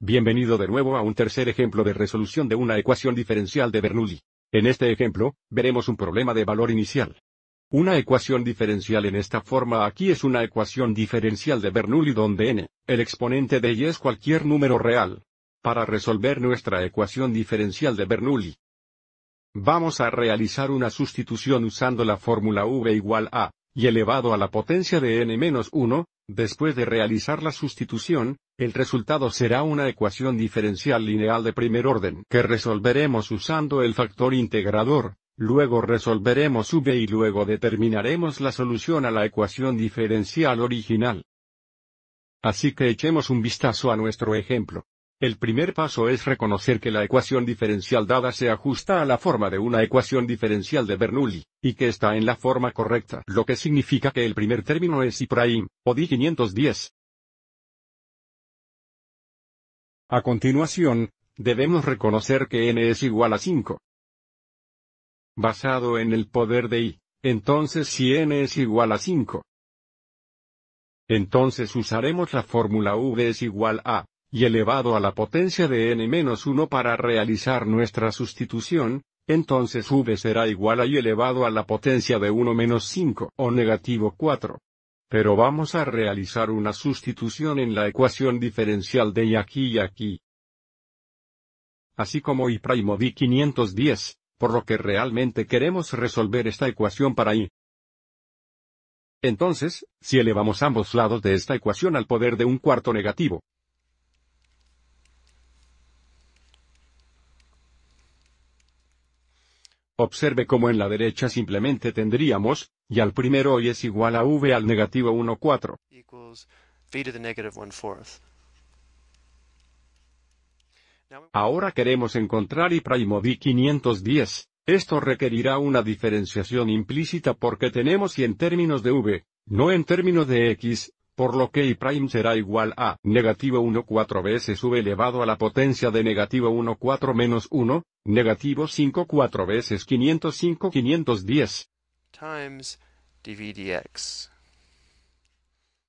Bienvenido de nuevo a un tercer ejemplo de resolución de una ecuación diferencial de Bernoulli. En este ejemplo, veremos un problema de valor inicial. Una ecuación diferencial en esta forma aquí es una ecuación diferencial de Bernoulli donde n, el exponente de y es cualquier número real. Para resolver nuestra ecuación diferencial de Bernoulli, vamos a realizar una sustitución usando la fórmula v igual a, y elevado a la potencia de n menos 1, Después de realizar la sustitución, el resultado será una ecuación diferencial lineal de primer orden que resolveremos usando el factor integrador, luego resolveremos V y luego determinaremos la solución a la ecuación diferencial original. Así que echemos un vistazo a nuestro ejemplo. El primer paso es reconocer que la ecuación diferencial dada se ajusta a la forma de una ecuación diferencial de Bernoulli, y que está en la forma correcta, lo que significa que el primer término es I o D 510. A continuación, debemos reconocer que n es igual a 5. Basado en el poder de i, entonces si n es igual a 5, entonces usaremos la fórmula v es igual a y elevado a la potencia de n-1 para realizar nuestra sustitución, entonces v será igual a y elevado a la potencia de 1 menos 5 o negativo 4. Pero vamos a realizar una sustitución en la ecuación diferencial de y aquí y aquí. Así como y primo de 510, por lo que realmente queremos resolver esta ecuación para y. Entonces, si elevamos ambos lados de esta ecuación al poder de un cuarto negativo, Observe cómo en la derecha simplemente tendríamos, y al primero hoy es igual a v al negativo 1 4. Ahora queremos encontrar y primo 510. Esto requerirá una diferenciación implícita porque tenemos y en términos de v, no en términos de x, por lo que y prime será igual a negativo 1 4 veces v elevado a la potencia de negativo 1 4 menos 1, negativo 5 4 veces 505 510. Times dvdx.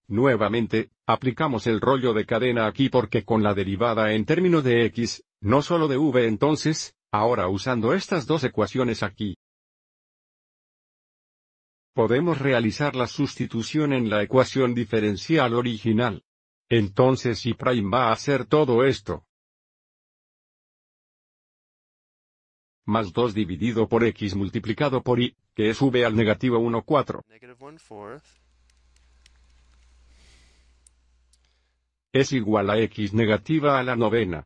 Nuevamente, aplicamos el rollo de cadena aquí porque con la derivada en términos de x, no solo de v entonces, ahora usando estas dos ecuaciones aquí, podemos realizar la sustitución en la ecuación diferencial original. Entonces y' va a hacer todo esto. Más 2 dividido por x multiplicado por y, que es v al negativo 1 4. Es igual a x negativa a la novena.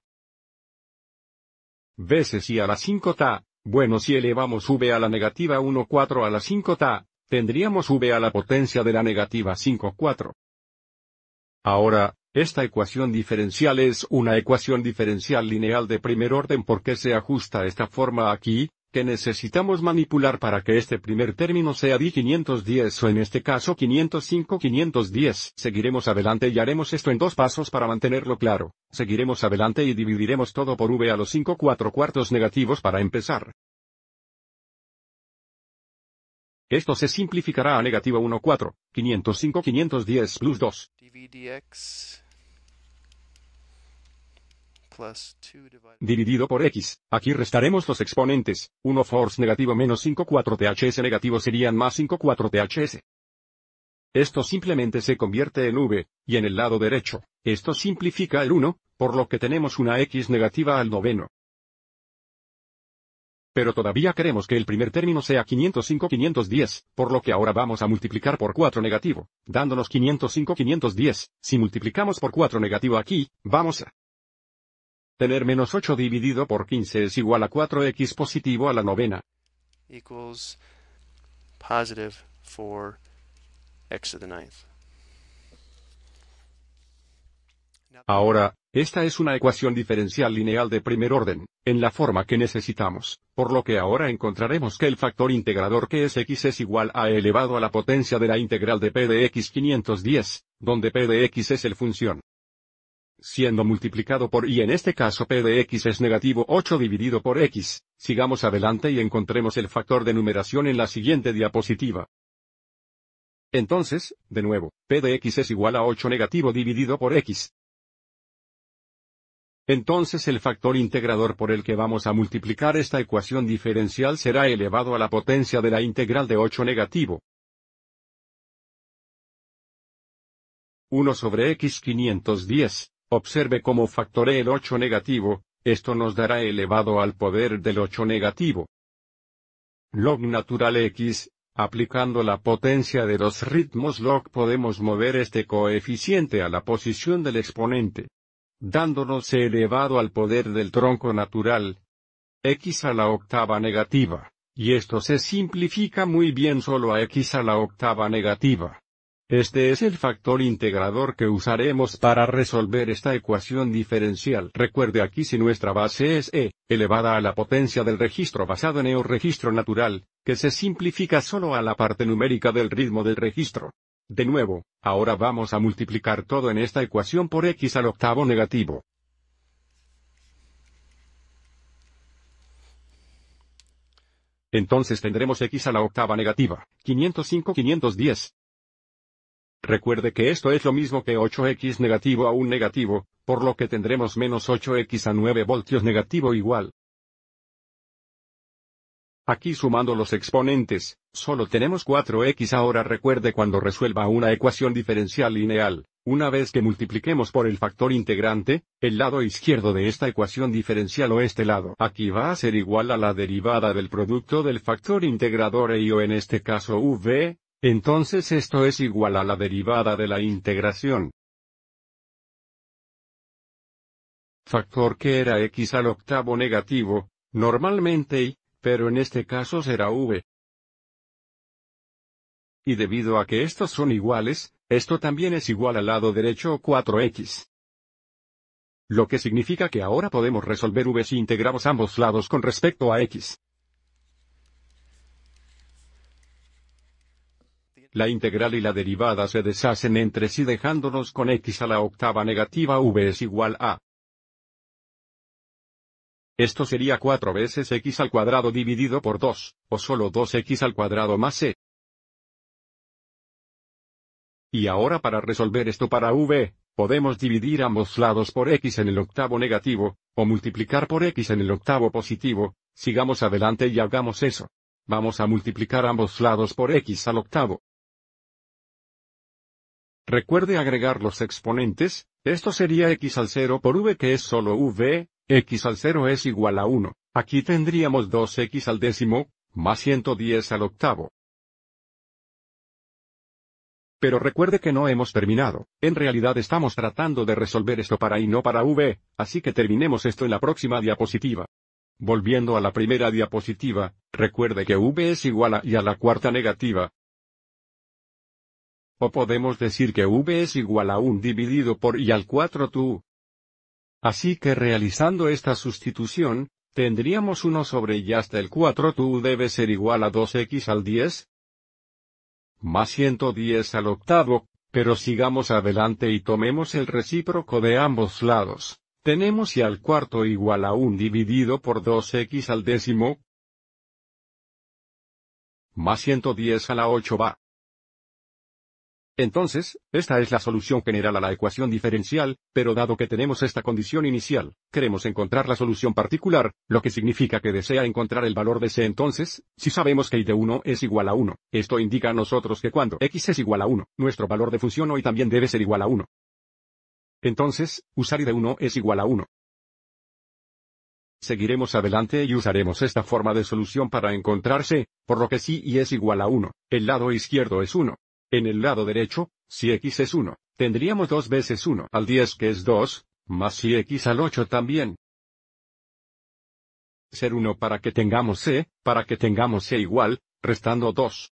Veces y a la 5 ta, bueno si elevamos v a la negativa 1 4 a la 5 ta, tendríamos v a la potencia de la negativa 4. Ahora, esta ecuación diferencial es una ecuación diferencial lineal de primer orden porque se ajusta esta forma aquí, que necesitamos manipular para que este primer término sea di 510 o en este caso 505-510. Seguiremos adelante y haremos esto en dos pasos para mantenerlo claro. Seguiremos adelante y dividiremos todo por v a los 5 4 cuartos negativos para empezar. Esto se simplificará a negativo 1, 4, 505, 510 2. plus 2 dividido por x. Aquí restaremos los exponentes. 1 force negativo menos 5, 4 ths negativo serían más 5, 4 ths. Esto simplemente se convierte en v, y en el lado derecho, esto simplifica el 1, por lo que tenemos una x negativa al noveno. Pero todavía queremos que el primer término sea 505-510, por lo que ahora vamos a multiplicar por 4 negativo, dándonos 505-510, si multiplicamos por 4 negativo aquí, vamos a tener menos 8 dividido por 15 es igual a 4x positivo a la novena. Ahora, esta es una ecuación diferencial lineal de primer orden, en la forma que necesitamos, por lo que ahora encontraremos que el factor integrador que es x es igual a elevado a la potencia de la integral de p de x 510, donde p de x es el función. Siendo multiplicado por y en este caso p de x es negativo 8 dividido por x, sigamos adelante y encontremos el factor de numeración en la siguiente diapositiva. Entonces, de nuevo, p de x es igual a 8 negativo dividido por x, entonces el factor integrador por el que vamos a multiplicar esta ecuación diferencial será elevado a la potencia de la integral de 8 negativo. 1 sobre x 510. Observe cómo factoré el 8 negativo, esto nos dará elevado al poder del 8 negativo. Log natural x, aplicando la potencia de los ritmos log podemos mover este coeficiente a la posición del exponente dándonos elevado al poder del tronco natural, x a la octava negativa, y esto se simplifica muy bien solo a x a la octava negativa. Este es el factor integrador que usaremos para resolver esta ecuación diferencial. Recuerde aquí si nuestra base es e, elevada a la potencia del registro basado en e o registro natural, que se simplifica solo a la parte numérica del ritmo del registro. De nuevo, ahora vamos a multiplicar todo en esta ecuación por x al octavo negativo. Entonces tendremos x a la octava negativa, 505-510. Recuerde que esto es lo mismo que 8x negativo a un negativo, por lo que tendremos menos 8x a 9 voltios negativo igual Aquí sumando los exponentes, solo tenemos 4x ahora recuerde cuando resuelva una ecuación diferencial lineal, una vez que multipliquemos por el factor integrante, el lado izquierdo de esta ecuación diferencial o este lado aquí va a ser igual a la derivada del producto del factor integrador e o en este caso v, entonces esto es igual a la derivada de la integración. Factor que era x al octavo negativo, normalmente y, pero en este caso será v. Y debido a que estos son iguales, esto también es igual al lado derecho 4x. Lo que significa que ahora podemos resolver v si integramos ambos lados con respecto a x. La integral y la derivada se deshacen entre sí dejándonos con x a la octava negativa v es igual a esto sería 4 veces x al cuadrado dividido por 2, o solo 2x al cuadrado más c. E. Y ahora para resolver esto para v, podemos dividir ambos lados por x en el octavo negativo, o multiplicar por x en el octavo positivo, sigamos adelante y hagamos eso. Vamos a multiplicar ambos lados por x al octavo. Recuerde agregar los exponentes, esto sería x al 0 por v que es solo v, x al 0 es igual a 1, aquí tendríamos 2x al décimo, más 110 al octavo. Pero recuerde que no hemos terminado, en realidad estamos tratando de resolver esto para y no para v, así que terminemos esto en la próxima diapositiva. Volviendo a la primera diapositiva, recuerde que v es igual a y a la cuarta negativa. O podemos decir que v es igual a 1 dividido por y al 4 tu, Así que realizando esta sustitución, tendríamos 1 sobre y hasta el 4tu debe ser igual a 2x al 10, más 110 al octavo, pero sigamos adelante y tomemos el recíproco de ambos lados. Tenemos y al cuarto igual a 1 dividido por 2x al décimo, más 110 a la 8 va. Entonces, esta es la solución general a la ecuación diferencial, pero dado que tenemos esta condición inicial, queremos encontrar la solución particular, lo que significa que desea encontrar el valor de C entonces, si sabemos que y de 1 es igual a 1, esto indica a nosotros que cuando x es igual a 1, nuestro valor de función hoy también debe ser igual a 1. Entonces, usar y de 1 es igual a 1. Seguiremos adelante y usaremos esta forma de solución para encontrar c, por lo que si y es igual a 1, el lado izquierdo es 1, en el lado derecho, si x es 1, tendríamos 2 veces 1 al 10 que es 2, más si x al 8 también. Ser 1 para que tengamos c, para que tengamos c igual, restando 2.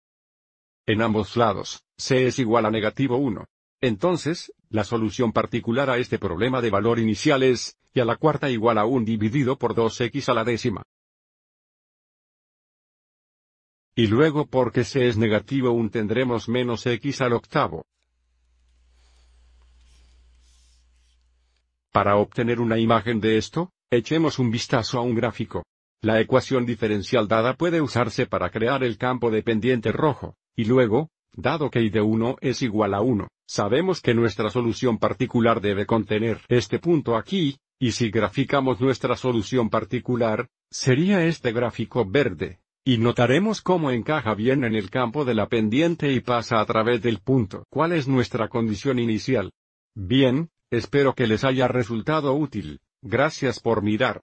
En ambos lados, c es igual a negativo 1. Entonces, la solución particular a este problema de valor inicial es, y a la cuarta igual a 1 dividido por 2x a la décima. Y luego porque c es negativo 1 tendremos menos x al octavo. Para obtener una imagen de esto, echemos un vistazo a un gráfico. La ecuación diferencial dada puede usarse para crear el campo de pendiente rojo, y luego, dado que y de 1 es igual a 1, sabemos que nuestra solución particular debe contener este punto aquí, y si graficamos nuestra solución particular, sería este gráfico verde. Y notaremos cómo encaja bien en el campo de la pendiente y pasa a través del punto. ¿Cuál es nuestra condición inicial? Bien, espero que les haya resultado útil. Gracias por mirar.